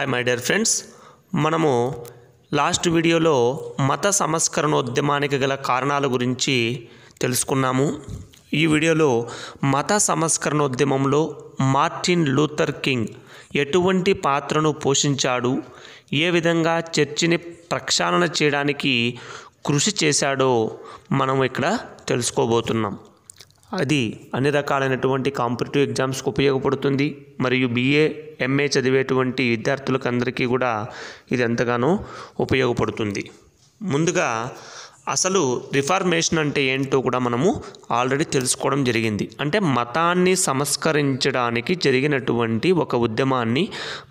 hi my dear friends మనము last వీడియోలో మత సంస్కరణోద్యమానికి గల కారణాల గురించి తెలుసుకున్నాము ఈ వీడియోలో మత సంస్కరణోద్యమంలో మార్టిన్ లూథర్ కింగ్ ఎటువంటి పాత్రను పోషించాడు ఏ విధంగా చర్చిని ప్రక్షాళన చేయడానికి కృషి చేశాడో మనం ఇక్కడ తెలుసుకోబోతున్నాం అది అన్ని రకాలైనటువంటి కాంపిటేటివ్ ఎగ్జామ్స్కి ఉపయోగపడుతుంది మరియు బీఏ ఎంఏ చదివేటువంటి విద్యార్థులకు అందరికీ కూడా ఇది ఎంతగానో ఉపయోగపడుతుంది ముందుగా అసలు రిఫార్మేషన్ అంటే ఏంటో కూడా మనము ఆల్రెడీ తెలుసుకోవడం జరిగింది అంటే మతాన్ని సంస్కరించడానికి జరిగినటువంటి ఒక ఉద్యమాన్ని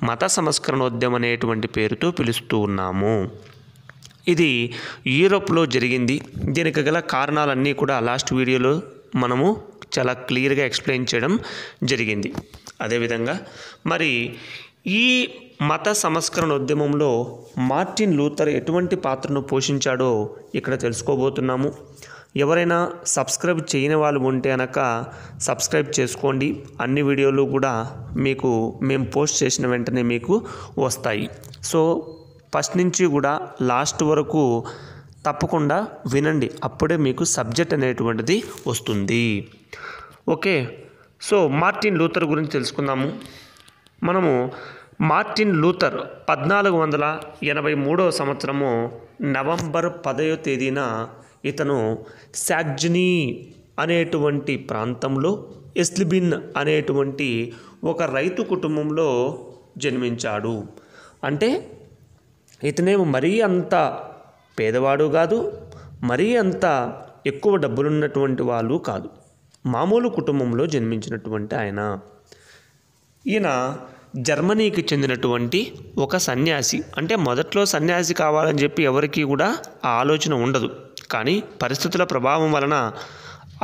మత సంస్కరణ ఉద్యమం అనేటువంటి పేరుతో పిలుస్తూ ఉన్నాము ఇది యూరోప్లో జరిగింది దీనికి గల కారణాలన్నీ కూడా లాస్ట్ వీడియోలో మనము చాలా క్లియర్గా ఎక్స్ప్లెయిన్ చేయడం జరిగింది అదేవిధంగా మరి ఈ మత సంస్కరణ ఉద్యమంలో మార్టిన్ లూథర్ ఎటువంటి పాత్రను పోషించాడో ఇక్కడ తెలుసుకోబోతున్నాము ఎవరైనా సబ్స్క్రైబ్ చేయని వాళ్ళు ఉంటే అనక సబ్స్క్రైబ్ చేసుకోండి అన్ని వీడియోలు కూడా మీకు మేము పోస్ట్ చేసిన వెంటనే మీకు వస్తాయి సో ఫస్ట్ నుంచి కూడా లాస్ట్ వరకు తప్పకుండా వినండి అప్పుడే మీకు సబ్జెక్ట్ అనేటువంటిది వస్తుంది ఓకే సో మార్టిన్ లూథర్ గురించి తెలుసుకుందాము మనము మార్టిన్ లూథర్ పద్నాలుగు వందల ఎనభై మూడవ సంవత్సరము నవంబర్ పదవ తేదీన ఇతను శాగ్జినీ అనేటువంటి ప్రాంతంలో ఎస్లిబిన్ అనేటువంటి ఒక రైతు కుటుంబంలో జన్మించాడు అంటే ఇతనేమో మరీ అంత పేదవాడు కాదు మరీ అంత ఎక్కువ డబ్బులున్నటువంటి వాళ్ళు కాదు మామూలు కుటుంబంలో జన్మించినటువంటి ఆయన ఈయన జర్మనీకి చెందినటువంటి ఒక సన్యాసి అంటే మొదట్లో సన్యాసి కావాలని చెప్పి ఎవరికీ కూడా ఆ ఆలోచన ఉండదు కానీ పరిస్థితుల ప్రభావం వలన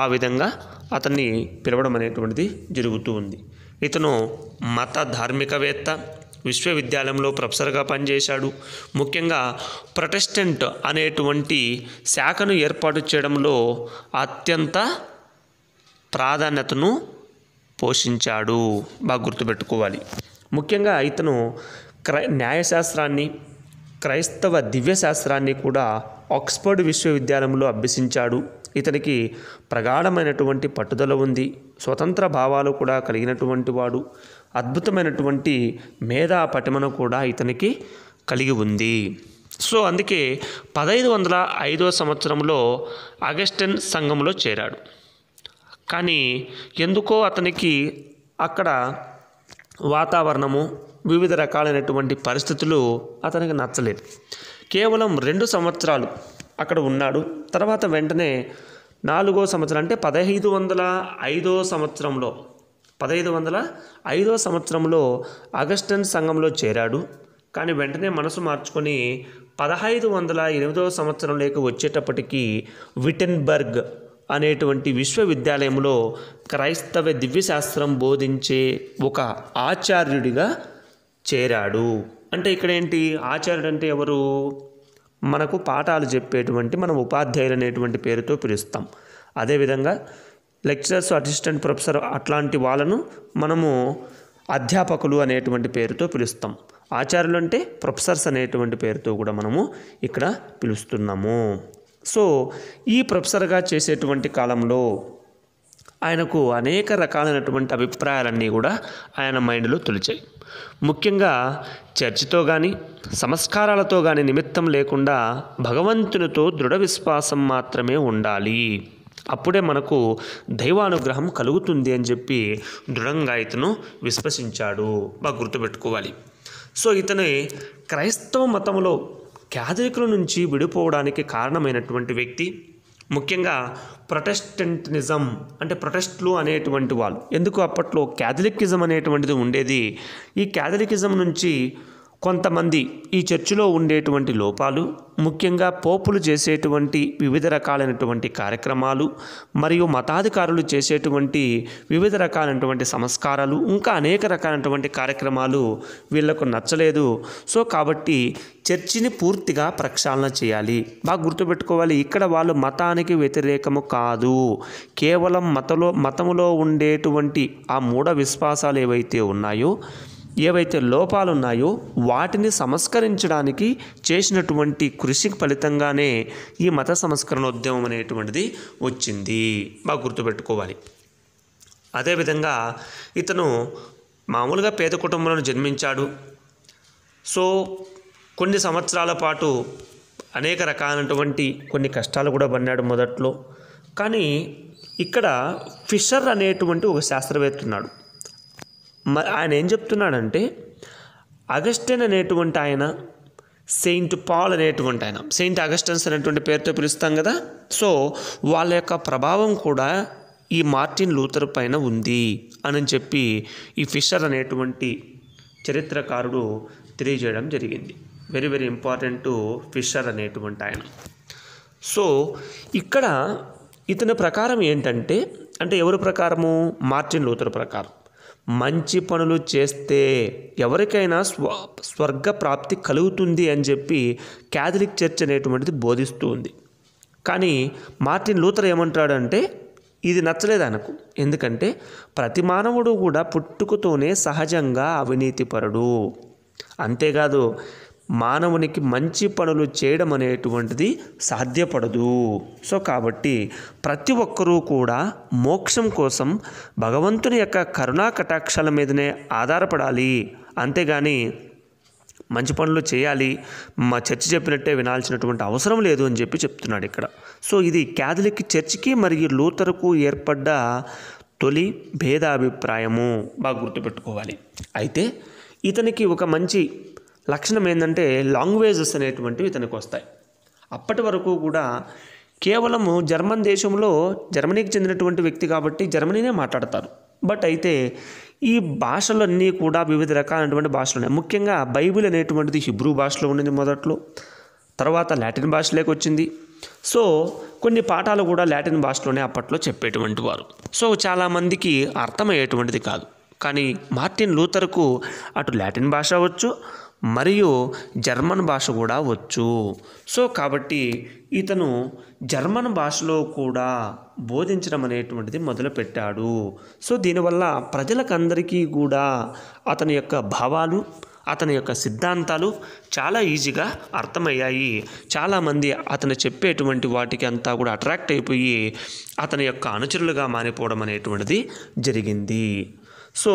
ఆ విధంగా అతన్ని పిలవడం అనేటువంటిది జరుగుతూ ఉంది ఇతను మత ధార్మికవేత్త విశ్వవిద్యాలయంలో ప్రొఫెసర్గా పనిచేశాడు ముఖ్యంగా ప్రొటెస్టెంట్ అనేటువంటి శాఖను ఏర్పాటు చేయడంలో అత్యంత ప్రాధాన్యతను పోషించాడు బాగా గుర్తుపెట్టుకోవాలి ముఖ్యంగా ఇతను క్రై న్యాయశాస్త్రాన్ని క్రైస్తవ దివ్యశాస్త్రాన్ని కూడా ఆక్స్ఫర్డ్ విశ్వవిద్యాలయంలో అభ్యసించాడు ఇతనికి ప్రగాఢమైనటువంటి పట్టుదల ఉంది స్వతంత్ర భావాలు కూడా కలిగినటువంటి వాడు అద్భుతమైనటువంటి మేధా పటిమను కూడా ఇతనికి కలిగి ఉంది సో అందుకే పదహైదు వందల ఐదో సంవత్సరంలో అగస్టన్ సంఘంలో చేరాడు కానీ ఎందుకో అతనికి అక్కడ వాతావరణము వివిధ రకాలైనటువంటి పరిస్థితులు అతనికి నచ్చలేదు కేవలం రెండు సంవత్సరాలు అక్కడ ఉన్నాడు తర్వాత వెంటనే నాలుగో సంవత్సరం అంటే పదహైదు వందల ఐదో సంవత్సరంలో పదహైదు వందల ఐదో సంవత్సరంలో అగస్టన్ సంఘంలో చేరాడు కానీ వెంటనే మనసు మార్చుకొని పదహైదు వందల ఎనిమిదవ సంవత్సరంలోకి వచ్చేటప్పటికీ విటెన్బర్గ్ అనేటువంటి విశ్వవిద్యాలయంలో క్రైస్తవ దివ్యశాస్త్రం బోధించే ఒక ఆచార్యుడిగా చేరాడు అంటే ఇక్కడ ఏంటి ఆచార్యుడు అంటే ఎవరు మనకు పాఠాలు చెప్పేటువంటి మనం ఉపాధ్యాయులు అనేటువంటి పేరుతో పిలుస్తాం అదేవిధంగా లెక్చరర్స్ అసిస్టెంట్ ప్రొఫెసర్ అట్లాంటి వాళ్ళను మనము అధ్యాపకులు అనేటువంటి పేరుతో పిలుస్తాం ఆచార్యులు అంటే ప్రొఫెసర్స్ అనేటువంటి పేరుతో కూడా మనము ఇక్కడ పిలుస్తున్నాము సో ఈ ప్రొఫెసర్గా చేసేటువంటి కాలంలో ఆయనకు అనేక రకాలైనటువంటి అభిప్రాయాలన్నీ కూడా ఆయన మైండ్లో తొలిచాయి ముఖ్యంగా చర్చితో కానీ సంస్కారాలతో కానీ నిమిత్తం లేకుండా భగవంతునితో దృఢ విశ్వాసం మాత్రమే ఉండాలి అప్పుడే మనకు దైవానుగ్రహం కలుగుతుంది అని చెప్పి దృఢంగా ఇతను విశ్వసించాడు బాగా గుర్తుపెట్టుకోవాలి సో ఇతని క్రైస్తవ మతంలో క్యాథలికుల నుంచి విడిపోవడానికి కారణమైనటువంటి వ్యక్తి ముఖ్యంగా ప్రొటెస్టెంటనిజం అంటే ప్రొటెస్ట్లు అనేటువంటి వాళ్ళు ఎందుకు అప్పట్లో క్యాథలికిజం అనేటువంటిది ఉండేది ఈ క్యాథలికిజం నుంచి కొంతమంది ఈ చర్చిలో ఉండేటువంటి లోపాలు ముఖ్యంగా పోపులు చేసేటువంటి వివిధ రకాలైనటువంటి కార్యక్రమాలు మరియు మతాధికారులు చేసేటువంటి వివిధ రకాలైనటువంటి సంస్కారాలు ఇంకా అనేక రకాలైనటువంటి కార్యక్రమాలు వీళ్లకు నచ్చలేదు సో కాబట్టి చర్చిని పూర్తిగా ప్రక్షాళన చేయాలి బాగా గుర్తుపెట్టుకోవాలి ఇక్కడ వాళ్ళు మతానికి వ్యతిరేకము కాదు కేవలం మతలో మతములో ఉండేటువంటి ఆ మూఢ విశ్వాసాలు ఏవైతే ఉన్నాయో ఏవైతే లోపాలున్నాయో వాటిని సంస్కరించడానికి చేసినటువంటి కృషి ఫలితంగానే ఈ మత సంస్కరణోద్యమం అనేటువంటిది వచ్చింది బాగా గుర్తుపెట్టుకోవాలి అదేవిధంగా ఇతను మామూలుగా పేద కుటుంబంలో జన్మించాడు సో కొన్ని సంవత్సరాల పాటు అనేక రకాలైనటువంటి కొన్ని కష్టాలు కూడా పన్నాడు మొదట్లో కానీ ఇక్కడ ఫిషర్ అనేటువంటి ఒక శాస్త్రవేత్త ఉన్నాడు ఆయన ఏం చెప్తున్నాడంటే అగస్టిన్ అనేటువంటి ఆయన సెయింట్ పాల్ అనేటువంటి ఆయన సెయింట్ అగస్టన్స్ అనేటువంటి పేరుతో పిలుస్తాం కదా సో వాళ్ళ యొక్క ప్రభావం కూడా ఈ మార్టిన్ లూథర్ పైన ఉంది అని చెప్పి ఈ ఫిషర్ అనేటువంటి చరిత్రకారుడు తెలియజేయడం జరిగింది వెరీ వెరీ ఇంపార్టెంట్ ఫిషర్ అనేటువంటి ఆయన సో ఇక్కడ ఇతని ప్రకారం ఏంటంటే అంటే ఎవరి ప్రకారము మార్టిన్ లూథర్ ప్రకారం మంచి పనులు చేస్తే ఎవరికైనా స్వ స్వర్గ ప్రాప్తి కలుగుతుంది అని చెప్పి క్యాథలిక్ చర్చ్ అనేటువంటిది బోధిస్తూ ఉంది కానీ మార్టిన్ లూథర్ ఏమంటాడంటే ఇది నచ్చలేదు ఆయనకు ఎందుకంటే ప్రతి మానవుడు కూడా పుట్టుకతోనే సహజంగా అవినీతిపరుడు అంతేకాదు మానవునికి మంచి పనులు చేయడం అనేటువంటిది సాధ్యపడదు సో కాబట్టి ప్రతి ఒక్కరూ కూడా మోక్షం కోసం భగవంతుని యొక్క కరుణా కటాక్షాల మీదనే ఆధారపడాలి అంతేగాని మంచి పనులు చేయాలి మా చర్చ్ చెప్పినట్టే వినాల్సినటువంటి అవసరం లేదు అని చెప్పి చెప్తున్నాడు ఇక్కడ సో ఇది క్యాథలిక్ చర్చ్కి మరియు లూథర్కు ఏర్పడ్డ తొలి భేదాభిప్రాయము బాగా గుర్తుపెట్టుకోవాలి అయితే ఇతనికి ఒక మంచి లక్షణం ఏంటంటే లాంగ్వేజెస్ అనేటువంటివి ఇతనికి వస్తాయి అప్పటి వరకు కూడా కేవలము జర్మన్ దేశంలో జర్మనీకి చెందినటువంటి వ్యక్తి కాబట్టి జర్మనీనే మాట్లాడతారు బట్ అయితే ఈ భాషలన్నీ కూడా వివిధ రకాలైనటువంటి భాషలు ఉన్నాయి ముఖ్యంగా బైబిల్ అనేటువంటిది హిబ్రూ భాషలో ఉండింది మొదట్లో తర్వాత లాటిన్ భాషలోకి వచ్చింది సో కొన్ని పాఠాలు కూడా లాటిన్ భాషలోనే అప్పట్లో చెప్పేటువంటి వారు సో చాలామందికి అర్థమయ్యేటువంటిది కాదు కానీ మార్టిన్ లూథర్కు అటు లాటిన్ భాష వచ్చు మరియు జర్మన్ భాష కూడా వచ్చు సో కాబట్టి ఇతను జర్మన్ భాషలో కూడా బోధించడం అనేటువంటిది మొదలుపెట్టాడు సో దీనివల్ల ప్రజలకందరికీ కూడా అతని యొక్క భావాలు అతని యొక్క సిద్ధాంతాలు చాలా ఈజీగా అర్థమయ్యాయి చాలామంది అతను చెప్పేటువంటి వాటికి అంతా కూడా అట్రాక్ట్ అయిపోయి అతని యొక్క అనుచరులుగా మారిపోవడం అనేటువంటిది జరిగింది సో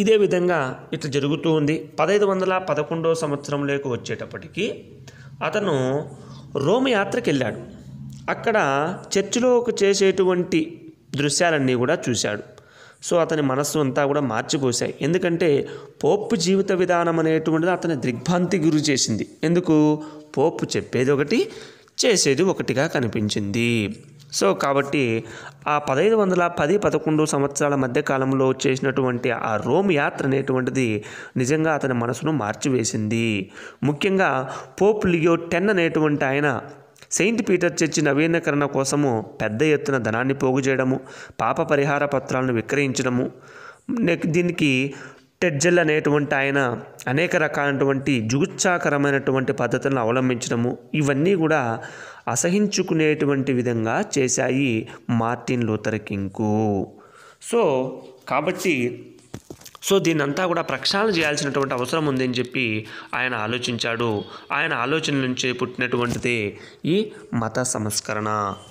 ఇదే విధంగా ఇట్లా జరుగుతూ ఉంది పదహైదు వందల పదకొండో సంవత్సరంలోకి వచ్చేటప్పటికి అతను రోమ్ యాత్రకు వెళ్ళాడు అక్కడ చర్చిలో ఒక చేసేటువంటి దృశ్యాలన్నీ కూడా చూశాడు సో అతని మనస్సు అంతా కూడా మార్చిపోశాయి ఎందుకంటే పోపు జీవిత విధానం అనేటువంటిది అతని దిగ్భ్రాంతి గురి చేసింది ఎందుకు పోపు చెప్పేది ఒకటి చేసేది ఒకటిగా కనిపించింది సో కాబట్టి ఆ పదహైదు వందల పది పదకొండు సంవత్సరాల మధ్య కాలంలో చేసినటువంటి ఆ రోమ్ యాత్ర అనేటువంటిది నిజంగా అతని మనసును మార్చివేసింది ముఖ్యంగా పోప్ లియో టెన్ అనేటువంటి ఆయన సెయింట్ పీటర్ చర్చి నవీకరణ కోసము పెద్ద ఎత్తున ధనాన్ని పోగు చేయడము పాప పరిహార పత్రాలను విక్రయించడము దీనికి టెడ్జెల్ అనేటువంటి ఆయన అనేక రకాలైనటువంటి జుగుత్సాకరమైనటువంటి పద్ధతులను అవలంబించడము ఇవన్నీ కూడా అసహించుకునేటువంటి విధంగా చేశాయి మార్టిన్ లూథర్ కింగ్కు సో కాబట్టి సో దీన్నంతా కూడా ప్రక్షాళన చేయాల్సినటువంటి అవసరం ఉందని చెప్పి ఆయన ఆలోచించాడు ఆయన ఆలోచన నుంచి పుట్టినటువంటిదే ఈ మత సంస్కరణ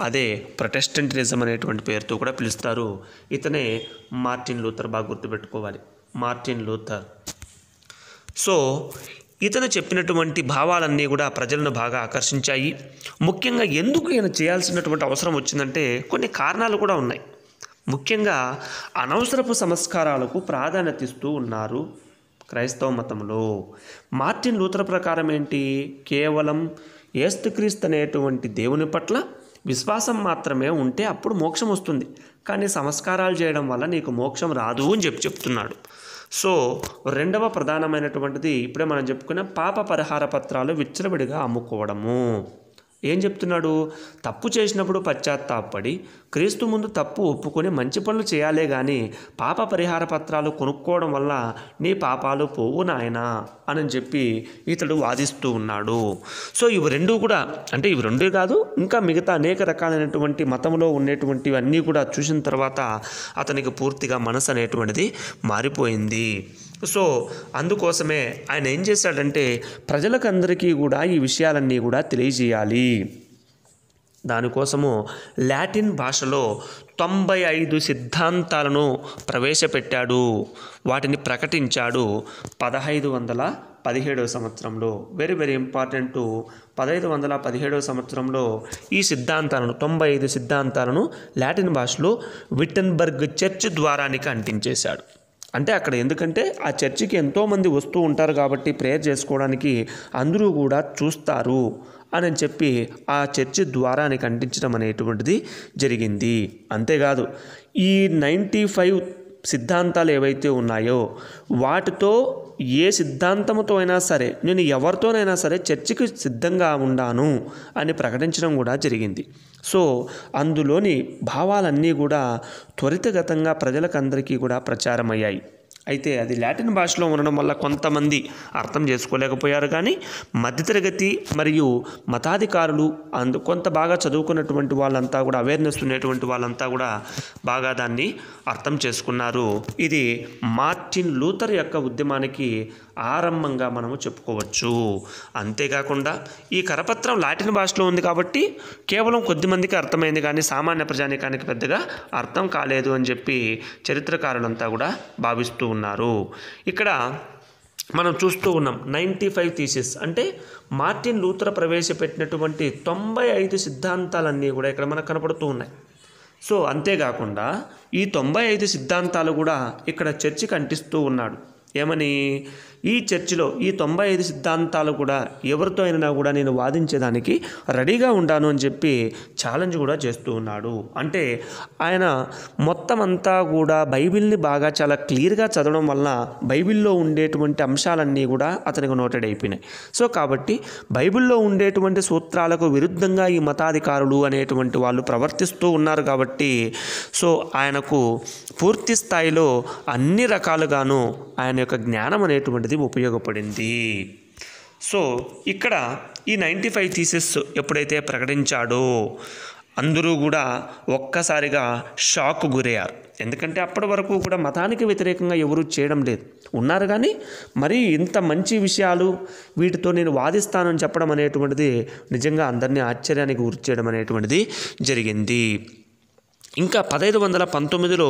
అదే ప్రొటెస్టెంటిజం అనేటువంటి పేరుతో కూడా పిలుస్తారు ఇతనే మార్టిన్ లూథర్ బాగా గుర్తుపెట్టుకోవాలి మార్టిన్ లూథర్ సో ఇతను చెప్పినటువంటి భావాలన్నీ కూడా ప్రజలను బాగా ఆకర్షించాయి ముఖ్యంగా ఎందుకు ఈయన చేయాల్సినటువంటి అవసరం వచ్చిందంటే కొన్ని కారణాలు కూడా ఉన్నాయి ముఖ్యంగా అనవసరపు సంస్కారాలకు ప్రాధాన్యత ఇస్తూ ఉన్నారు క్రైస్తవ మతంలో మార్టిన్ లూతర ప్రకారం ఏంటి కేవలం ఏస్తుక్రీస్తు అనేటువంటి దేవుని పట్ల విశ్వాసం మాత్రమే ఉంటే అప్పుడు మోక్షం వస్తుంది కానీ సంస్కారాలు చేయడం వల్ల నీకు మోక్షం రాదు అని చెప్పి చెప్తున్నాడు సో రెండవ ప్రధానమైనటువంటిది ఇప్పుడే మనం చెప్పుకున్న పాప పరిహార పత్రాలు విచ్చలవిడిగా అమ్ముకోవడము ఏం చెప్తున్నాడు తప్పు చేసినప్పుడు పశ్చాత్తాపడి క్రీస్తు ముందు తప్పు ఒప్పుకొని మంచి పనులు చేయాలే కానీ పాప పరిహార పత్రాలు కొనుక్కోవడం వల్ల నీ పాపాలు పోవు నాయనా అని చెప్పి ఇతడు వాదిస్తూ ఉన్నాడు సో ఇవి రెండు కూడా అంటే ఇవి రెండు కాదు ఇంకా మిగతా అనేక రకాలైనటువంటి మతంలో ఉండేటువంటివన్నీ కూడా చూసిన తర్వాత అతనికి పూర్తిగా మనసు అనేటువంటిది మారిపోయింది సో అందుకోసమే ఆయన ఏం చేశాడంటే ప్రజలకందరికీ కూడా ఈ విషయాలన్నీ కూడా తెలియజేయాలి దానికోసము లాటిన్ భాషలో తొంభై ఐదు సిద్ధాంతాలను ప్రవేశపెట్టాడు వాటిని ప్రకటించాడు పదహైదు వందల పదిహేడవ సంవత్సరంలో వెరీ వెరీ ఇంపార్టెంట్ పదహైదు వందల పదిహేడవ సంవత్సరంలో ఈ సిద్ధాంతాలను తొంభై ఐదు సిద్ధాంతాలను లాటిన్ భాషలో విట్టన్బర్గ్ చర్చ్ ద్వారానికి అంటించేశాడు అంటే అక్కడ ఎందుకంటే ఆ చర్చికి ఎంతోమంది వస్తూ ఉంటారు కాబట్టి ప్రేయర్ చేసుకోవడానికి అందరూ కూడా చూస్తారు అని చెప్పి ఆ చర్చి ద్వారానికి అంటించడం అనేటువంటిది జరిగింది అంతేకాదు ఈ నైంటీ ఫైవ్ సిద్ధాంతాలు ఏవైతే ఉన్నాయో వాటితో ఏ సిద్ధాంతముతో అయినా సరే నేను ఎవరితోనైనా సరే చర్చకి సిద్ధంగా ఉన్నాను అని ప్రకటించడం కూడా జరిగింది సో అందులోని భావాలన్నీ కూడా త్వరితగతంగా ప్రజలకందరికీ కూడా ప్రచారమయ్యాయి అయితే అది లాటిన్ భాషలో ఉండడం వల్ల కొంతమంది అర్థం చేసుకోలేకపోయారు కానీ మధ్యతరగతి మరియు మతాధికారులు అందు కొంత బాగా చదువుకున్నటువంటి వాళ్ళంతా కూడా అవేర్నెస్ ఉన్నటువంటి వాళ్ళంతా కూడా బాగా దాన్ని అర్థం చేసుకున్నారు ఇది మార్టిన్ లూథర్ యొక్క ఉద్యమానికి ఆరంభంగా మనము చెప్పుకోవచ్చు అంతేకాకుండా ఈ కరపత్రం లాటిన్ భాషలో ఉంది కాబట్టి కేవలం కొద్ది మందికి అర్థమైంది కానీ సామాన్య ప్రజానికానికి పెద్దగా అర్థం కాలేదు అని చెప్పి చరిత్రకారులంతా కూడా భావిస్తూ ఉన్నారు ఇక్కడ మనం చూస్తూ ఉన్నాం నైంటీ ఫైవ్ థీసెస్ అంటే మార్టిన్ లూతర ప్రవేశపెట్టినటువంటి తొంభై ఐదు సిద్ధాంతాలన్నీ కూడా ఇక్కడ మనకు కనపడుతూ ఉన్నాయి సో అంతేకాకుండా ఈ తొంభై ఐదు సిద్ధాంతాలు కూడా ఇక్కడ చర్చి కంటిస్తూ ఉన్నాడు ఏమని ఈ చర్చిలో ఈ తొంభై ఐదు సిద్ధాంతాలు కూడా ఎవరితో అయినా కూడా నేను వాదించేదానికి రెడీగా ఉంటాను అని చెప్పి ఛాలెంజ్ కూడా చేస్తూ ఉన్నాడు అంటే ఆయన మొత్తం అంతా కూడా బైబిల్ని బాగా చాలా క్లియర్గా చదవడం వలన బైబిల్లో ఉండేటువంటి అంశాలన్నీ కూడా అతనికి నోటెడ్ అయిపోయినాయి సో కాబట్టి బైబిల్లో ఉండేటువంటి సూత్రాలకు విరుద్ధంగా ఈ మతాధికారులు అనేటువంటి వాళ్ళు ప్రవర్తిస్తూ ఉన్నారు కాబట్టి సో ఆయనకు పూర్తి స్థాయిలో అన్ని రకాలుగాను ఆయన యొక్క జ్ఞానం అనేటువంటి అనేది ఉపయోగపడింది సో ఇక్కడ ఈ నైంటీ ఫైవ్ థీసెస్ ఎప్పుడైతే ప్రకటించాడో అందరూ కూడా ఒక్కసారిగా షాక్ గురయ్యారు ఎందుకంటే అప్పటి వరకు కూడా మతానికి వ్యతిరేకంగా ఎవరూ చేయడం లేదు ఉన్నారు కానీ మరి ఇంత మంచి విషయాలు వీటితో నేను వాదిస్తానని చెప్పడం అనేటువంటిది నిజంగా అందరినీ ఆశ్చర్యానికి గురి చేయడం అనేటువంటిది జరిగింది ఇంకా పదహైదు వందల పంతొమ్మిదిలో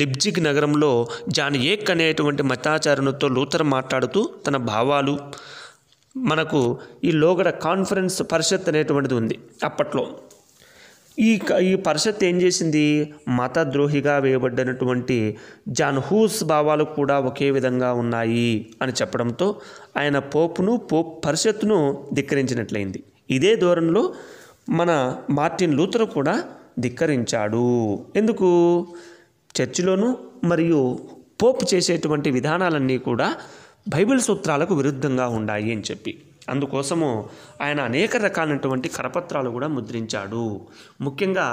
లిబ్జిగ్ నగరంలో జాన్ ఏక్ అనేటువంటి మతాచారునితో లూతర్ మాట్లాడుతూ తన భావాలు మనకు ఈ లోగడ కాన్ఫరెన్స్ పరిషత్ అనేటువంటిది ఉంది అప్పట్లో ఈ ఈ పరిషత్ ఏం చేసింది మతద్రోహిగా వేయబడినటువంటి జాన్ హూస్ భావాలు కూడా ఒకే విధంగా ఉన్నాయి అని చెప్పడంతో ఆయన పోపును పోప్ పరిషత్ను ధిక్కరించినట్లయింది ఇదే ధోరణిలో మన మార్టిన్ లూతర్ కూడా ధిక్కరించాడు ఎందుకు చర్చిలోను మరియు పోపు చేసేటువంటి విధానాలన్నీ కూడా బైబిల్ సూత్రాలకు విరుద్ధంగా ఉన్నాయి అని చెప్పి అందుకోసము ఆయన అనేక రకాలైనటువంటి కరపత్రాలు కూడా ముద్రించాడు ముఖ్యంగా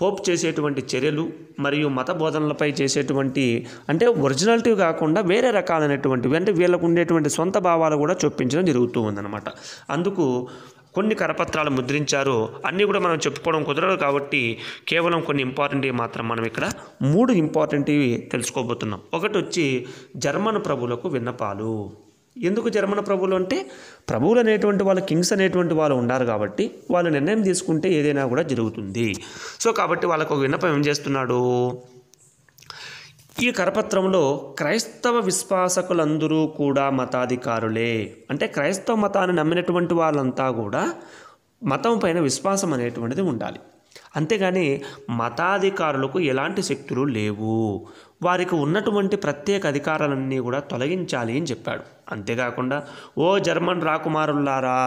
పోప్ చేసేటువంటి చర్యలు మరియు మత బోధనలపై చేసేటువంటి అంటే ఒరిజినాలిటీ కాకుండా వేరే రకాలైనటువంటివి అంటే వీళ్ళకు ఉండేటువంటి సొంత భావాలు కూడా చొప్పించడం జరుగుతూ ఉందన్నమాట అందుకు కొన్ని కరపత్రాలు ముద్రించారు అన్నీ కూడా మనం చెప్పుకోవడం కుదరదు కాబట్టి కేవలం కొన్ని ఇంపార్టెంట్వి మాత్రం మనం ఇక్కడ మూడు ఇంపార్టెంట్వి తెలుసుకోబోతున్నాం ఒకటి వచ్చి జర్మన్ ప్రభులకు విన్నపాలు ఎందుకు జర్మన్ ప్రభువులు అంటే ప్రభువులు అనేటువంటి వాళ్ళు కింగ్స్ అనేటువంటి వాళ్ళు ఉన్నారు కాబట్టి వాళ్ళు నిర్ణయం తీసుకుంటే ఏదైనా కూడా జరుగుతుంది సో కాబట్టి వాళ్ళకు ఒక విన్నపం ఏం చేస్తున్నాడు ఈ కరపత్రంలో క్రైస్తవ విశ్వాసకులందరూ కూడా మతాధికారులే అంటే క్రైస్తవ మతాన్ని నమ్మినటువంటి వాళ్ళంతా కూడా మతం పైన విశ్వాసం అనేటువంటిది ఉండాలి అంతేగాని మతాధికారులకు ఎలాంటి శక్తులు లేవు వారికి ఉన్నటువంటి ప్రత్యేక అధికారాలన్నీ కూడా తొలగించాలి అని చెప్పాడు అంతేకాకుండా ఓ జర్మన్ రాకుమారుల్లారా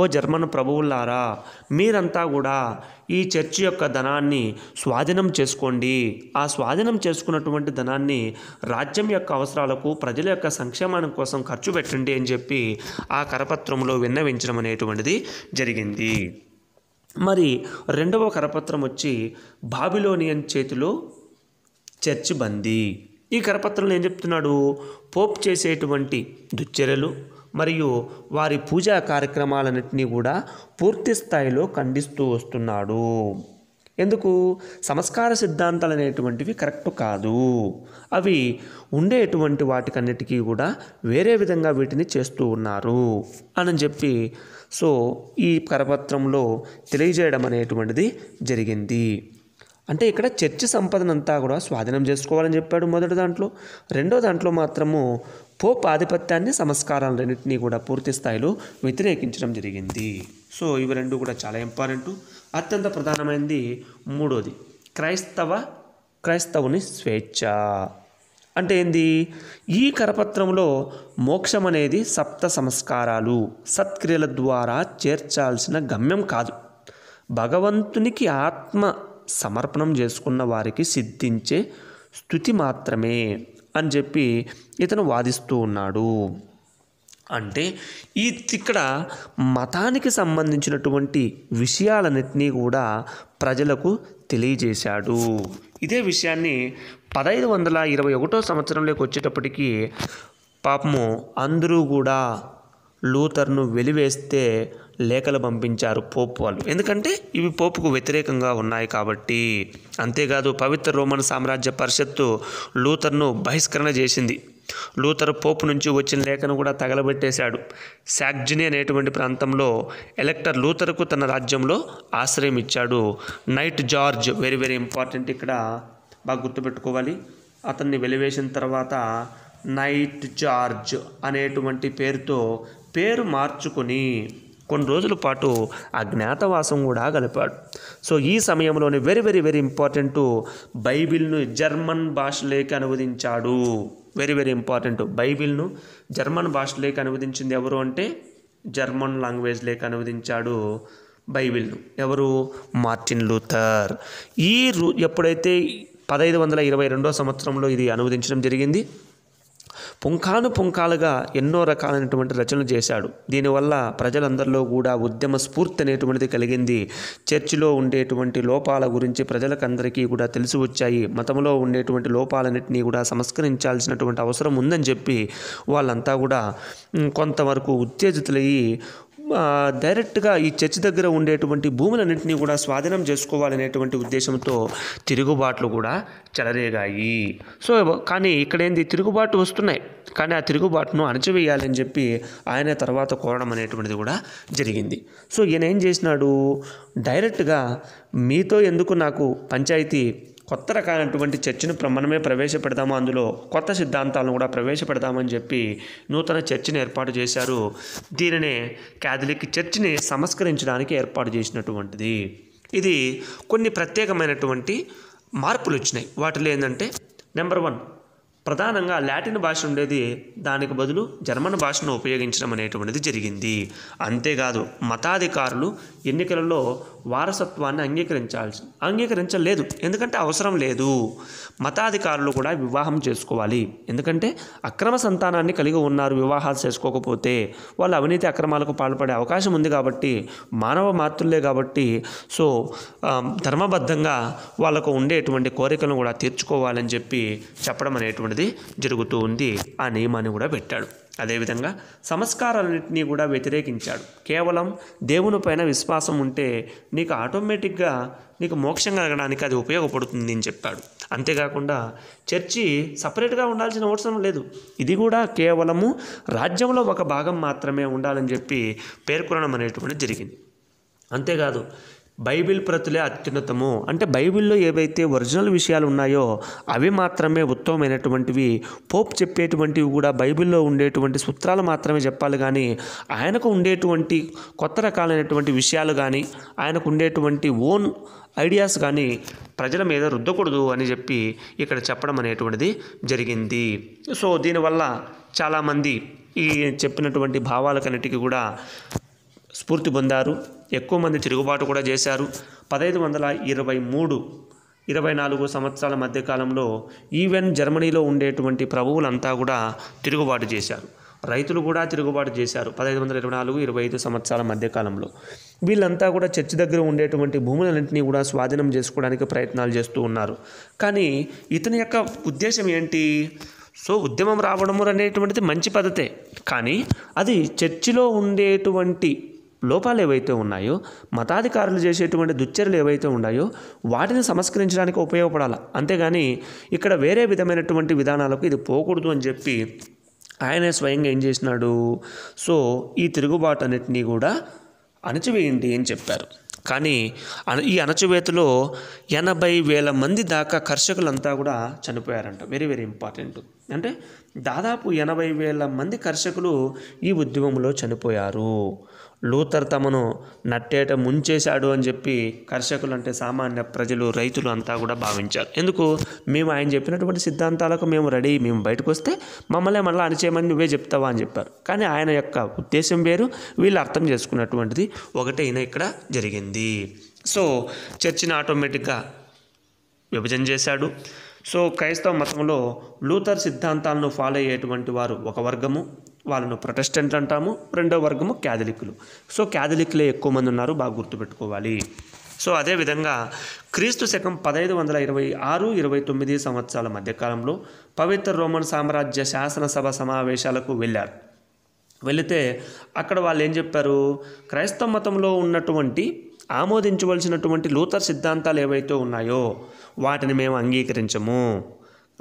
ఓ జర్మన్ ప్రభువులారా మీరంతా కూడా ఈ చర్చి యొక్క ధనాన్ని స్వాధీనం చేసుకోండి ఆ స్వాధీనం చేసుకున్నటువంటి ధనాన్ని రాజ్యం యొక్క అవసరాలకు ప్రజల యొక్క సంక్షేమానికి కోసం ఖర్చు పెట్టండి అని చెప్పి ఆ కరపత్రంలో విన్నవించడం అనేటువంటిది జరిగింది మరి రెండవ కరపత్రం వచ్చి బాబిలోనియన్ చేతిలో చర్చి బందీ ఈ కరపత్రంలో ఏం చెప్తున్నాడు పోప్ చేసేటువంటి దుచ్చర్యలు మరియు వారి పూజా కార్యక్రమాలన్నింటినీ కూడా పూర్తి స్థాయిలో ఖండిస్తూ వస్తున్నాడు ఎందుకు సంస్కార సిద్ధాంతాలు అనేటువంటివి కరెక్ట్ కాదు అవి ఉండేటువంటి వాటికన్నిటికీ కూడా వేరే విధంగా వీటిని చేస్తూ ఉన్నారు అని చెప్పి సో ఈ కరపత్రంలో తెలియజేయడం అనేటువంటిది జరిగింది అంటే ఇక్కడ చర్చి సంపదనంతా కూడా స్వాధీనం చేసుకోవాలని చెప్పాడు మొదటి దాంట్లో రెండో దాంట్లో మాత్రము పోప్ ఆధిపత్యాన్ని సంస్కారాలు రెండింటినీ కూడా పూర్తి స్థాయిలో వ్యతిరేకించడం జరిగింది సో ఇవి రెండు కూడా చాలా ఇంపార్టెంట్ అత్యంత ప్రధానమైనది మూడోది క్రైస్తవ క్రైస్తవుని స్వేచ్ఛ అంటే ఏంది ఈ కరపత్రంలో మోక్షం అనేది సప్త సంస్కారాలు సత్క్రియల ద్వారా చేర్చాల్సిన గమ్యం కాదు భగవంతునికి ఆత్మ సమర్పణం చేసుకున్న వారికి సిద్ధించే స్థుతి మాత్రమే అని చెప్పి ఇతను వాదిస్తూ ఉన్నాడు అంటే ఈ ఇక్కడ మతానికి సంబంధించినటువంటి విషయాలన్నింటినీ కూడా ప్రజలకు తెలియజేశాడు ఇదే విషయాన్ని పదహైదు వందల ఇరవై ఒకటో సంవత్సరంలోకి వచ్చేటప్పటికీ పాపము అందరూ కూడా లూతర్ను వెలివేస్తే లేఖలు పంపించారు పోపు వాళ్ళు ఎందుకంటే ఇవి పోపుకు వ్యతిరేకంగా ఉన్నాయి కాబట్టి అంతేకాదు పవిత్ర రోమన్ సామ్రాజ్య పరిషత్తు లూథర్ను బహిష్కరణ చేసింది లూథర్ పోపు నుంచి వచ్చిన లేఖను కూడా తగలబెట్టేశాడు శాగ్జిని అనేటువంటి ప్రాంతంలో ఎలక్టర్ లూథర్కు తన రాజ్యంలో ఆశ్రయం ఇచ్చాడు knight George very very important ఇక్కడ బాగా గుర్తుపెట్టుకోవాలి అతన్ని వెలివేసిన తర్వాత నైట్ జార్జ్ అనేటువంటి పేరుతో పేరు మార్చుకొని కొన్ని రోజుల పాటు జ్ఞాతవాసం కూడా గలిపాడు సో ఈ సమయంలోనే వెరీ వెరీ వెరీ ఇంపార్టెంట్ బైబిల్ను జర్మన్ భాషలోకి అనువదించాడు వెరీ వెరీ ఇంపార్టెంట్ బైబిల్ను జర్మన్ భాషలోకి అనువదించింది ఎవరు అంటే జర్మన్ లాంగ్వేజ్లోకి అనువదించాడు బైబిల్ను ఎవరు మార్టిన్ లూథర్ ఈ ఎప్పుడైతే పదహైదు వందల ఇరవై రెండో సంవత్సరంలో ఇది అనువదించడం జరిగింది పుంఖాను పుంఖాలుగా ఎన్నో రకాలైనటువంటి రచనలు చేశాడు దీనివల్ల ప్రజలందరిలో కూడా ఉద్యమ స్ఫూర్తి అనేటువంటిది కలిగింది చర్చిలో ఉండేటువంటి లోపాల గురించి ప్రజలకందరికీ కూడా తెలిసి వచ్చాయి మతంలో ఉండేటువంటి లోపాలన్నింటినీ కూడా సంస్కరించాల్సినటువంటి అవసరం ఉందని చెప్పి వాళ్ళంతా కూడా కొంతవరకు ఉత్తేజితులయ్యి డైరెక్ట్గా ఈ చర్చ్ దగ్గర ఉండేటువంటి భూములన్నింటినీ కూడా స్వాధీనం చేసుకోవాలనేటువంటి ఉద్దేశంతో తిరుగుబాట్లు కూడా చెలరేగాయి సో కానీ ఇక్కడ ఏంది తిరుగుబాటు వస్తున్నాయి కానీ ఆ తిరుగుబాటును అణచివేయాలని చెప్పి ఆయన తర్వాత కోరడం అనేటువంటిది కూడా జరిగింది సో ఈయన ఏం చేసినాడు డైరెక్ట్గా మీతో ఎందుకు నాకు పంచాయతీ కొత్త రకాలైనటువంటి చర్చిను మనమే ప్రవేశపెడదాము అందులో కొత్త సిద్ధాంతాలను కూడా ప్రవేశపెడదామని చెప్పి నూతన చర్చిని ఏర్పాటు చేశారు దీనినే క్యాథలిక్ చర్చిని సంస్కరించడానికి ఏర్పాటు చేసినటువంటిది ఇది కొన్ని ప్రత్యేకమైనటువంటి మార్పులు వచ్చినాయి వాటిలో ఏంటంటే నెంబర్ వన్ ప్రధానంగా లాటిన్ భాష ఉండేది దానికి బదులు జర్మన్ భాషను ఉపయోగించడం అనేటువంటిది జరిగింది అంతేకాదు మతాధికారులు ఎన్నికలలో వారసత్వాన్ని అంగీకరించాల్సి అంగీకరించలేదు ఎందుకంటే అవసరం లేదు మతాధికారులు కూడా వివాహం చేసుకోవాలి ఎందుకంటే అక్రమ సంతానాన్ని కలిగి ఉన్నారు వివాహాలు చేసుకోకపోతే వాళ్ళు అవినీతి అక్రమాలకు పాల్పడే అవకాశం ఉంది కాబట్టి మానవ మాతృలే కాబట్టి సో ధర్మబద్ధంగా వాళ్ళకు ఉండేటువంటి కోరికలను కూడా తీర్చుకోవాలని చెప్పి చెప్పడం అనేటువంటి అనేటువంటిది జరుగుతూ ఉంది ఆ నియమాన్ని కూడా పెట్టాడు అదేవిధంగా సంస్కారాలన్నింటినీ కూడా వ్యతిరేకించాడు కేవలం దేవుని పైన విశ్వాసం ఉంటే నీకు ఆటోమేటిక్గా నీకు మోక్షం కలగడానికి అది ఉపయోగపడుతుంది అని చెప్పాడు అంతేకాకుండా చర్చి సపరేట్గా ఉండాల్సిన అవసరం లేదు ఇది కూడా కేవలము రాజ్యంలో ఒక భాగం మాత్రమే ఉండాలని చెప్పి పేర్కొనడం అనేటువంటి జరిగింది అంతేకాదు బైబిల్ ప్రతులే అత్యున్నతము అంటే బైబిల్లో ఏవైతే ఒరిజినల్ విషయాలు ఉన్నాయో అవి మాత్రమే ఉత్తమమైనటువంటివి పోప్ చెప్పేటువంటివి కూడా బైబిల్లో ఉండేటువంటి సూత్రాలు మాత్రమే చెప్పాలి కానీ ఆయనకు ఉండేటువంటి కొత్త రకాలైనటువంటి విషయాలు కానీ ఆయనకు ఉండేటువంటి ఓన్ ఐడియాస్ కానీ ప్రజల మీద రుద్దకూడదు అని చెప్పి ఇక్కడ చెప్పడం అనేటువంటిది జరిగింది సో దీనివల్ల చాలామంది ఈ చెప్పినటువంటి భావాలకన్నిటికీ కూడా స్ఫూర్తి పొందారు ఎక్కువ మంది తిరుగుబాటు కూడా చేశారు పదహైదు వందల ఇరవై మూడు ఇరవై నాలుగు సంవత్సరాల మధ్యకాలంలో ఈవెన్ జర్మనీలో ఉండేటువంటి ప్రభువులంతా కూడా తిరుగుబాటు చేశారు రైతులు కూడా తిరుగుబాటు చేశారు పదహైదు వందల ఇరవై నాలుగు ఇరవై ఐదు సంవత్సరాల మధ్యకాలంలో వీళ్ళంతా కూడా చర్చి దగ్గర ఉండేటువంటి భూములన్నింటినీ కూడా స్వాధీనం చేసుకోవడానికి ప్రయత్నాలు చేస్తూ ఉన్నారు కానీ ఇతని యొక్క ఉద్దేశం ఏంటి సో ఉద్యమం రావడము అనేటువంటిది మంచి పద్ధతే కానీ అది చర్చిలో ఉండేటువంటి లోపాలు ఏవైతే ఉన్నాయో మతాధికారులు చేసేటువంటి దుచ్చర్లు ఏవైతే ఉన్నాయో వాటిని సంస్కరించడానికి ఉపయోగపడాలి అంతేగాని ఇక్కడ వేరే విధమైనటువంటి విధానాలకు ఇది పోకూడదు అని చెప్పి ఆయనే స్వయంగా ఏం చేసినాడు సో ఈ తిరుగుబాటు అన్నిటినీ కూడా అణచివేయండి అని చెప్పారు కానీ ఈ అణచివేతలో ఎనభై వేల మంది దాకా కర్షకులంతా కూడా చనిపోయారంట వెరీ వెరీ ఇంపార్టెంట్ అంటే దాదాపు ఎనభై వేల మంది కర్షకులు ఈ ఉద్యమంలో చనిపోయారు లూథర్ తమను నట్టేట ముంచేశాడు అని చెప్పి కర్షకులు అంటే సామాన్య ప్రజలు రైతులు అంతా కూడా భావించారు ఎందుకు మేము ఆయన చెప్పినటువంటి సిద్ధాంతాలకు మేము రెడీ మేము బయటకు వస్తే మమ్మల్ని మళ్ళీ అణచేయమని నువ్వే చెప్తావా అని చెప్పారు కానీ ఆయన యొక్క ఉద్దేశం వేరు వీళ్ళు అర్థం చేసుకున్నటువంటిది ఒకటే ఈయన ఇక్కడ జరిగింది సో చర్చిని ఆటోమేటిక్గా విభజన చేశాడు సో క్రైస్తవ మతంలో లూథర్ సిద్ధాంతాలను ఫాలో అయ్యేటువంటి వారు ఒక వర్గము వాళ్ళను ప్రొటెస్టెంట్లు అంటాము రెండో వర్గము క్యాథలిక్లు సో క్యాథలిక్లే ఎక్కువ మంది ఉన్నారు బాగా గుర్తుపెట్టుకోవాలి సో అదేవిధంగా క్రీస్తు శకం పదహైదు వందల ఇరవై ఆరు ఇరవై తొమ్మిది సంవత్సరాల మధ్యకాలంలో పవిత్ర రోమన్ సామ్రాజ్య శాసనసభ సమావేశాలకు వెళ్ళారు వెళితే అక్కడ వాళ్ళు ఏం చెప్పారు క్రైస్తవ మతంలో ఉన్నటువంటి ఆమోదించవలసినటువంటి లూథర్ సిద్ధాంతాలు ఏవైతే ఉన్నాయో వాటిని మేము అంగీకరించము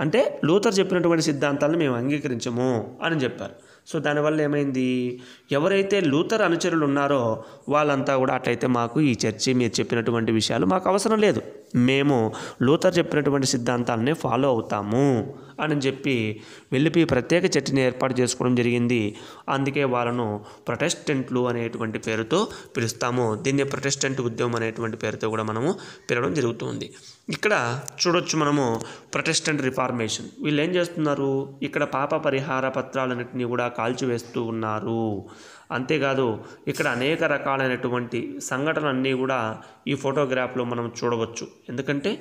అంటే లూథర్ చెప్పినటువంటి సిద్ధాంతాలను మేము అంగీకరించము అని చెప్పారు సో దానివల్ల ఏమైంది ఎవరైతే లూథర్ అనుచరులు ఉన్నారో వాళ్ళంతా కూడా అట్లయితే మాకు ఈ చర్చి మీరు చెప్పినటువంటి విషయాలు మాకు అవసరం లేదు మేము లూథర్ చెప్పినటువంటి సిద్ధాంతాలనే ఫాలో అవుతాము అని చెప్పి వెళ్ళిపోయి ప్రత్యేక చర్చిని ఏర్పాటు చేసుకోవడం జరిగింది అందుకే వాళ్ళను ప్రొటెస్టెంట్లు అనేటువంటి పేరుతో పిలుస్తాము దీన్ని ప్రొటెస్టెంట్ ఉద్యమం అనేటువంటి పేరుతో కూడా మనము పిలవడం జరుగుతుంది ఇక్కడ చూడొచ్చు మనము ప్రొటెస్టెంట్ రిఫార్మేషన్ వీళ్ళు ఏం చేస్తున్నారు ఇక్కడ పాప పరిహార పత్రాలన్నింటినీ కూడా కాల్చివేస్తూ ఉన్నారు అంతేకాదు ఇక్కడ అనేక రకాలైనటువంటి సంఘటనలన్నీ కూడా ఈ ఫోటోగ్రాఫ్లో మనం చూడవచ్చు ఎందుకంటే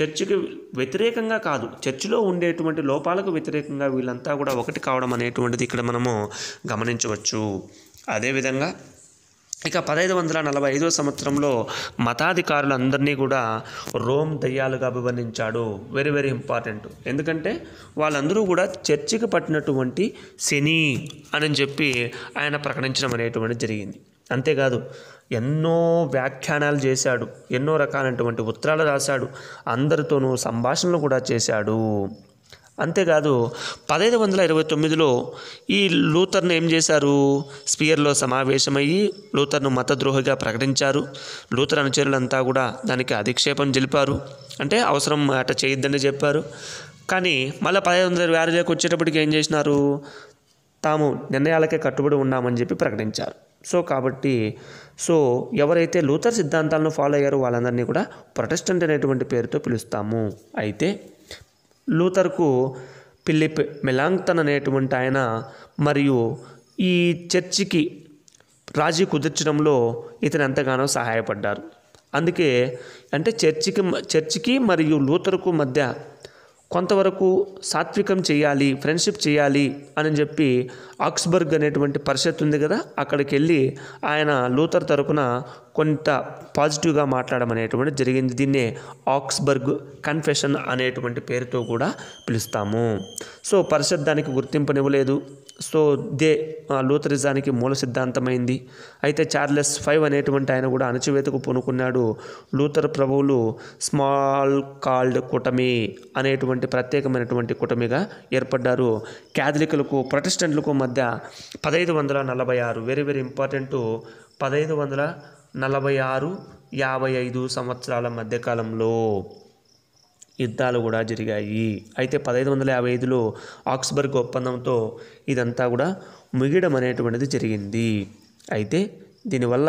చర్చికి వ్యతిరేకంగా కాదు చర్చిలో ఉండేటువంటి లోపాలకు వ్యతిరేకంగా వీళ్ళంతా కూడా ఒకటి కావడం అనేటువంటిది ఇక్కడ మనము గమనించవచ్చు అదేవిధంగా ఇక పదహైదు వందల నలభై ఐదో సంవత్సరంలో మతాధికారులందరినీ కూడా రోమ్ దయ్యాలుగా అభివర్ణించాడు వెరీ వెరీ ఇంపార్టెంట్ ఎందుకంటే వాళ్ళందరూ కూడా చర్చికి పట్టినటువంటి శని అని చెప్పి ఆయన ప్రకటించడం అనేటువంటిది జరిగింది అంతేకాదు ఎన్నో వ్యాఖ్యానాలు చేశాడు ఎన్నో రకాలైనటువంటి ఉత్తరాలు రాశాడు అందరితోనూ సంభాషణలు కూడా చేశాడు అంతేకాదు పదహైదు వందల ఇరవై తొమ్మిదిలో ఈ లూథర్ను ఏం చేశారు స్పియర్లో సమావేశమయ్యి లూథర్ను మతద్రోహిగా ప్రకటించారు లూథర్ అనుచరులంతా కూడా దానికి అధిక్షేపం జలిపారు అంటే అవసరం అట చేయొద్దని చెప్పారు కానీ మళ్ళీ పదహైదు వందల ఇరవై ఆరులోకి వచ్చేటప్పటికి ఏం చేసినారు తాము నిర్ణయాలకే కట్టుబడి ఉన్నామని చెప్పి ప్రకటించారు సో కాబట్టి సో ఎవరైతే లూథర్ సిద్ధాంతాలను ఫాలో అయ్యారో వాళ్ళందరినీ కూడా ప్రొటెస్టెంట్ అనేటువంటి పేరుతో పిలుస్తాము అయితే లూథర్కు పిలిప్ మెలాంక్తన్ అనేటువంటి ఆయన మరియు ఈ చర్చికి రాజీ కుదిర్చడంలో ఇతను ఎంతగానో సహాయపడ్డారు అందుకే అంటే చర్చికి చర్చికి మరియు లూథర్కు మధ్య కొంతవరకు సాత్వికం చేయాలి ఫ్రెండ్షిప్ చేయాలి అని చెప్పి ఆక్స్బర్గ్ అనేటువంటి పరిషత్ ఉంది కదా అక్కడికి వెళ్ళి ఆయన లూథర్ తరపున కొంత పాజిటివ్గా మాట్లాడమనేటువంటి జరిగింది దీన్నే ఆక్స్బర్గ్ కన్ఫెషన్ అనేటువంటి పేరుతో కూడా పిలుస్తాము సో పరిషత్ దానికి గుర్తింపునివ్వలేదు సో దే లూథరిజానికి మూల సిద్ధాంతమైంది అయితే చార్లెస్ ఫైవ్ అనేటువంటి ఆయన కూడా అణచివేతకు పూనుకున్నాడు లూథర్ ప్రభువులు స్మాల్ కాల్డ్ కూటమి అనేటువంటి ప్రత్యేకమైనటువంటి కూటమిగా ఏర్పడ్డారు క్యాథలిక్లకు ప్రొటెస్టెంట్లకు మధ్య పదహైదు వందల నలభై ఆరు వెరీ వెరీ ఇంపార్టెంట్ పదహైదు వందల నలభై ఆరు యాభై ఐదు సంవత్సరాల మధ్యకాలంలో యుద్ధాలు కూడా జరిగాయి అయితే పదహైదు వందల యాభై ఐదులో ఆక్స్బర్గ్ ఒప్పందంతో ఇదంతా కూడా ముగియడం అనేటువంటిది జరిగింది అయితే దీనివల్ల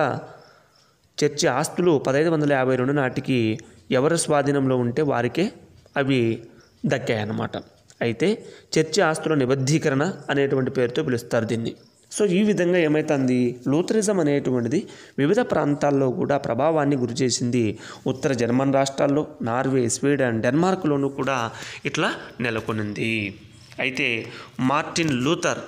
చర్చి ఆస్తులు పదహైదు వందల యాభై రెండు నాటికి ఎవరి స్వాధీనంలో ఉంటే వారికే అవి దక్కాయన్నమాట అయితే చర్చి ఆస్తుల నిబద్ధీకరణ అనేటువంటి పేరుతో పిలుస్తారు దీన్ని సో ఈ విధంగా ఏమైతుంది లూథరిజం అనేటువంటిది వివిధ ప్రాంతాల్లో కూడా ప్రభావాన్ని గురి చేసింది ఉత్తర జర్మన్ రాష్ట్రాల్లో నార్వే స్వీడన్ డెన్మార్క్లోనూ కూడా ఇట్లా నెలకొనింది అయితే మార్టిన్ లూథర్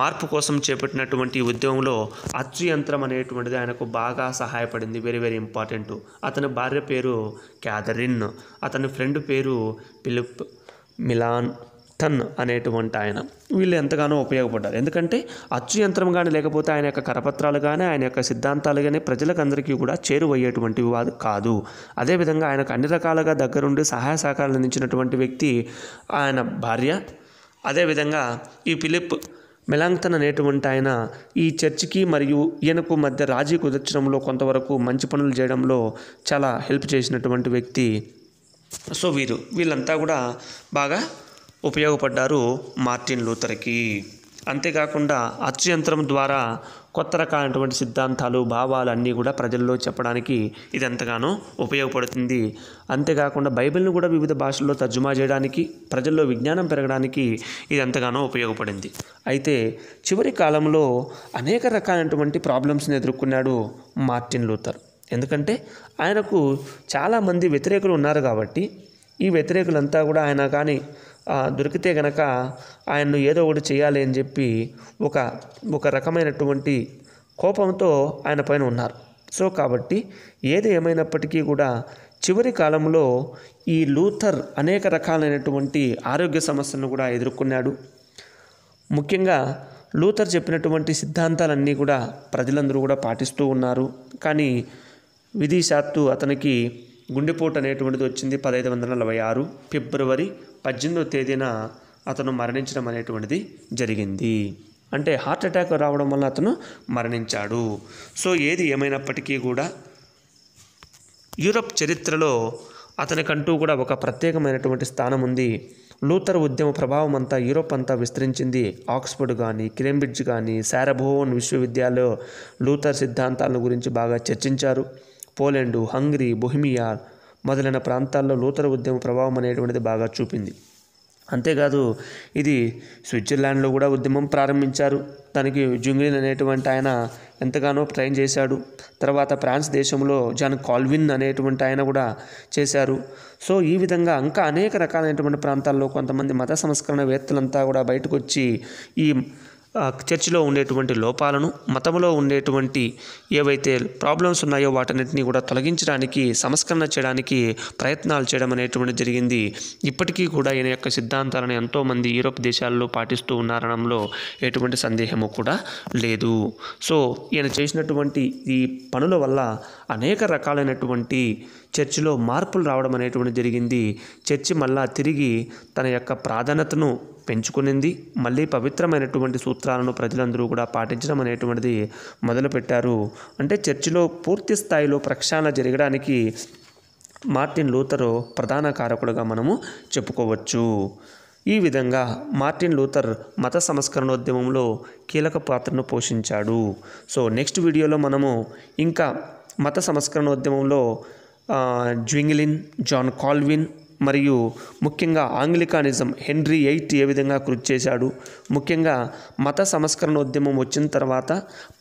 మార్పు కోసం చేపట్టినటువంటి ఉద్యమంలో అచ్చు యంత్రం అనేటువంటిది ఆయనకు బాగా సహాయపడింది వెరీ వెరీ ఇంపార్టెంట్ అతని భార్య పేరు క్యాథరిన్ అతని ఫ్రెండ్ పేరు పిలిప్ మిలాన్ టన్ అనేటువంటి ఆయన వీళ్ళు ఎంతగానో ఉపయోగపడ్డారు ఎందుకంటే అచ్చు యంత్రం కానీ లేకపోతే ఆయన యొక్క కరపత్రాలు కానీ ఆయన యొక్క సిద్ధాంతాలు కానీ ప్రజలకందరికీ కూడా చేరువయ్యేటువంటివి వాదు కాదు అదేవిధంగా ఆయనకు అన్ని రకాలుగా దగ్గరుండి సహాయ సహకారాలు అందించినటువంటి వ్యక్తి ఆయన భార్య అదేవిధంగా ఈ ఫిలిప్ మెలాంగ్తన్ అనేటువంటి ఆయన ఈ చర్చికి మరియు ఈయనకు మధ్య రాజీ కుదర్చడంలో కొంతవరకు మంచి పనులు చేయడంలో చాలా హెల్ప్ చేసినటువంటి వ్యక్తి సో వీరు వీళ్ళంతా కూడా బాగా ఉపయోగపడ్డారు మార్టిన్ లూథర్కి అంతేకాకుండా అచ్చు యంత్రం ద్వారా కొత్త రకాలైనటువంటి సిద్ధాంతాలు భావాలు అన్నీ కూడా ప్రజల్లో చెప్పడానికి ఇది ఎంతగానో ఉపయోగపడుతుంది అంతేకాకుండా బైబిల్ను కూడా వివిధ భాషల్లో తర్జుమా చేయడానికి ప్రజల్లో విజ్ఞానం పెరగడానికి ఇది ఎంతగానో ఉపయోగపడింది అయితే చివరి కాలంలో అనేక రకాలైనటువంటి ప్రాబ్లమ్స్ని ఎదుర్కొన్నాడు మార్టిన్ లూథర్ ఎందుకంటే ఆయనకు చాలామంది వ్యతిరేకులు ఉన్నారు కాబట్టి ఈ వ్యతిరేకులంతా కూడా ఆయన కానీ దొరికితే గనక ఆయన్ను ఏదో ఒకటి చేయాలి అని చెప్పి ఒక ఒక రకమైనటువంటి కోపంతో ఆయన పైన ఉన్నారు సో కాబట్టి ఏది ఏమైనప్పటికీ కూడా చివరి కాలంలో ఈ లూథర్ అనేక రకాలైనటువంటి ఆరోగ్య సమస్యలను కూడా ఎదుర్కొన్నాడు ముఖ్యంగా లూథర్ చెప్పినటువంటి సిద్ధాంతాలన్నీ కూడా ప్రజలందరూ కూడా పాటిస్తూ ఉన్నారు కానీ విధిశాత్తు అతనికి గుండెపోటు అనేటువంటిది వచ్చింది పదహైదు వందల నలభై ఆరు ఫిబ్రవరి పద్దెనిమిదవ తేదీన అతను మరణించడం అనేటువంటిది జరిగింది అంటే హార్ట్ అటాక్ రావడం వల్ల అతను మరణించాడు సో ఏది ఏమైనప్పటికీ కూడా యూరప్ చరిత్రలో అతనికంటూ కూడా ఒక ప్రత్యేకమైనటువంటి స్థానం ఉంది లూథర్ ఉద్యమ ప్రభావం అంతా యూరోప్ అంతా విస్తరించింది ఆక్స్ఫర్డ్ కానీ క్రేంబ్రిడ్జ్ కానీ శారభోవన్ విశ్వవిద్యాలయంలో లూథర్ సిద్ధాంతాలను గురించి బాగా చర్చించారు పోలెండు హంగరీ బొహిమియా మొదలైన ప్రాంతాల్లో నూతన ఉద్యమ ప్రభావం అనేటువంటిది బాగా చూపింది అంతేకాదు ఇది స్విట్జర్లాండ్లో కూడా ఉద్యమం ప్రారంభించారు తనకి జుంగ్లిన్ అనేటువంటి ఆయన ఎంతగానో ట్రైన్ చేశాడు తర్వాత ఫ్రాన్స్ దేశంలో జాన్ కాల్విన్ అనేటువంటి ఆయన కూడా చేశారు సో ఈ విధంగా ఇంకా అనేక రకాలైనటువంటి ప్రాంతాల్లో కొంతమంది మత సంస్కరణ వేత్తలంతా కూడా బయటకు వచ్చి ఈ చర్చిలో ఉండేటువంటి లోపాలను మతంలో ఉండేటువంటి ఏవైతే ప్రాబ్లమ్స్ ఉన్నాయో వాటన్నిటిని కూడా తొలగించడానికి సంస్కరణ చేయడానికి ప్రయత్నాలు చేయడం అనేటువంటి జరిగింది ఇప్పటికీ కూడా ఈయన యొక్క సిద్ధాంతాలను ఎంతోమంది యూరోప్ దేశాల్లో పాటిస్తూ ఉన్నారనంలో ఎటువంటి సందేహము కూడా లేదు సో ఈయన చేసినటువంటి ఈ పనుల వల్ల అనేక రకాలైనటువంటి చర్చిలో మార్పులు రావడం అనేటువంటి జరిగింది చర్చి మళ్ళా తిరిగి తన యొక్క ప్రాధాన్యతను పెంచుకునింది మళ్ళీ పవిత్రమైనటువంటి సూత్రాలను ప్రజలందరూ కూడా పాటించడం అనేటువంటిది మొదలుపెట్టారు అంటే చర్చిలో పూర్తి స్థాయిలో ప్రక్షాళన జరగడానికి మార్టిన్ లూథరు ప్రధాన కారకుడుగా మనము చెప్పుకోవచ్చు ఈ విధంగా మార్టిన్ లూథర్ మత సంస్కరణోద్యమంలో కీలక పాత్రను పోషించాడు సో నెక్స్ట్ వీడియోలో మనము ఇంకా మత సంస్కరణోద్యమంలో జ్వింగ్లిన్ జాన్ కాల్విన్ మరియు ముఖ్యంగా ఆంగ్లికానిజం హెన్రీ ఎయిట్ ఏ విధంగా కృషి చేశాడు ముఖ్యంగా మత సంస్కరణ ఉద్యమం వచ్చిన తర్వాత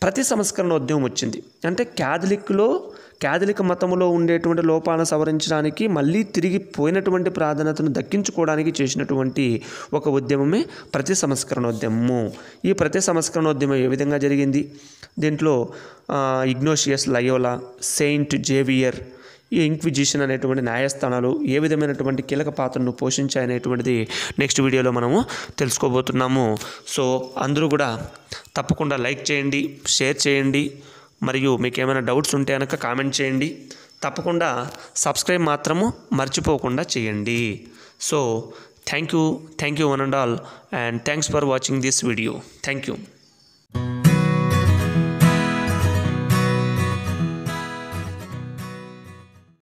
ప్రతి సంస్కరణ ఉద్యమం వచ్చింది అంటే క్యాథలిక్లో క్యాథలిక్ మతంలో ఉండేటువంటి లోపాలను సవరించడానికి మళ్ళీ తిరిగి పోయినటువంటి ప్రాధాన్యతను దక్కించుకోవడానికి చేసినటువంటి ఒక ఉద్యమమే ప్రతి సంస్కరణోద్యమము ఈ ప్రతి సంస్కరణోద్యమం ఏ విధంగా జరిగింది దీంట్లో ఇగ్నోషియస్ లయోలా సెయింట్ జేవియర్ ఈ ఇంక్విజిషన్ అనేటువంటి న్యాయస్థానాలు ఏ విధమైనటువంటి కీలక పాత్రను పోషించాయనేటువంటిది నెక్స్ట్ వీడియోలో మనము తెలుసుకోబోతున్నాము సో అందరూ కూడా తప్పకుండా లైక్ చేయండి షేర్ చేయండి మరియు మీకు ఏమైనా డౌట్స్ ఉంటే కనుక కామెంట్ చేయండి తప్పకుండా సబ్స్క్రైబ్ మాత్రము మర్చిపోకుండా చేయండి so thank you thank you one and all and thanks for watching this video thank you